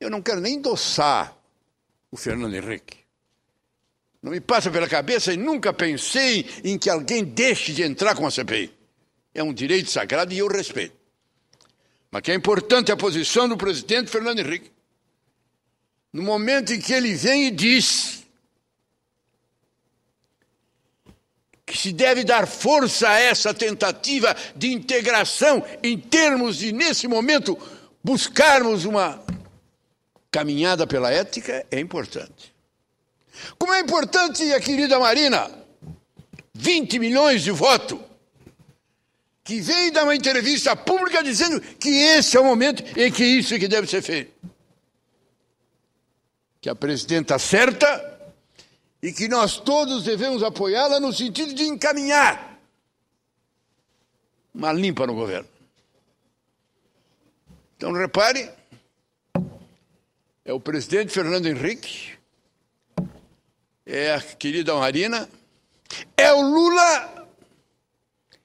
Eu não quero nem endossar o Fernando Henrique. Não me passa pela cabeça e nunca pensei em que alguém deixe de entrar com a CPI. É um direito sagrado e eu respeito. Mas que é importante a posição do presidente Fernando Henrique. No momento em que ele vem e diz que se deve dar força a essa tentativa de integração em termos de, nesse momento, buscarmos uma caminhada pela ética é importante. Como é importante a querida Marina, 20 milhões de votos, que vem dar uma entrevista pública dizendo que esse é o momento em que isso que deve ser feito. Que a presidenta acerta e que nós todos devemos apoiá-la no sentido de encaminhar uma limpa no governo. Então repare é o presidente Fernando Henrique, é a querida Marina, é o Lula,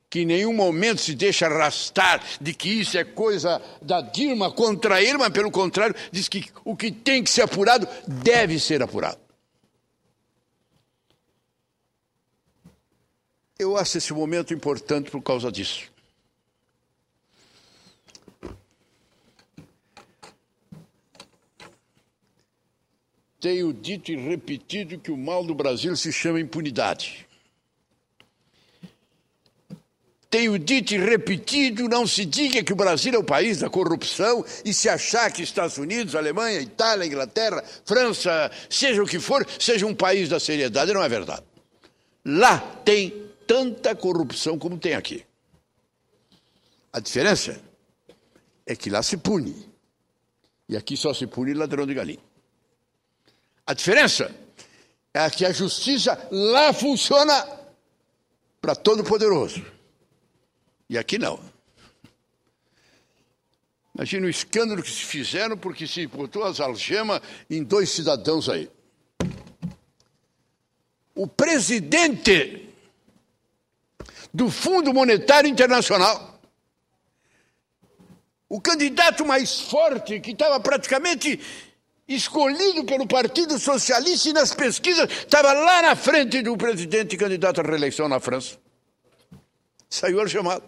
que em nenhum momento se deixa arrastar de que isso é coisa da Dilma contra ele, Irma, pelo contrário, diz que o que tem que ser apurado deve ser apurado. Eu acho esse momento importante por causa disso. Tenho dito e repetido que o mal do Brasil se chama impunidade. Tenho dito e repetido, não se diga que o Brasil é o país da corrupção e se achar que Estados Unidos, Alemanha, Itália, Inglaterra, França, seja o que for, seja um país da seriedade, não é verdade. Lá tem tanta corrupção como tem aqui. A diferença é que lá se pune. E aqui só se pune ladrão de galinha. A diferença é que a justiça lá funciona para todo poderoso. E aqui não. Imagina o escândalo que se fizeram porque se botou as algemas em dois cidadãos aí. O presidente do Fundo Monetário Internacional, o candidato mais forte que estava praticamente escolhido pelo Partido Socialista e nas pesquisas estava lá na frente do presidente candidato à reeleição na França. Saiu algemado.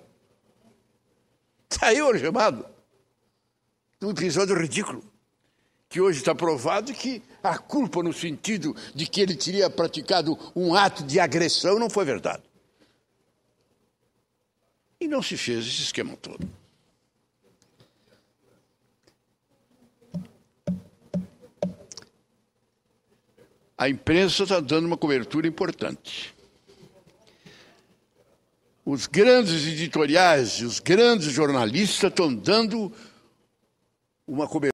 Saiu algemado. Num episódio ridículo. Que hoje está provado que a culpa, no sentido de que ele teria praticado um ato de agressão, não foi verdade. E não se fez esse esquema todo. a imprensa está dando uma cobertura importante. Os grandes editoriais e os grandes jornalistas estão dando uma cobertura.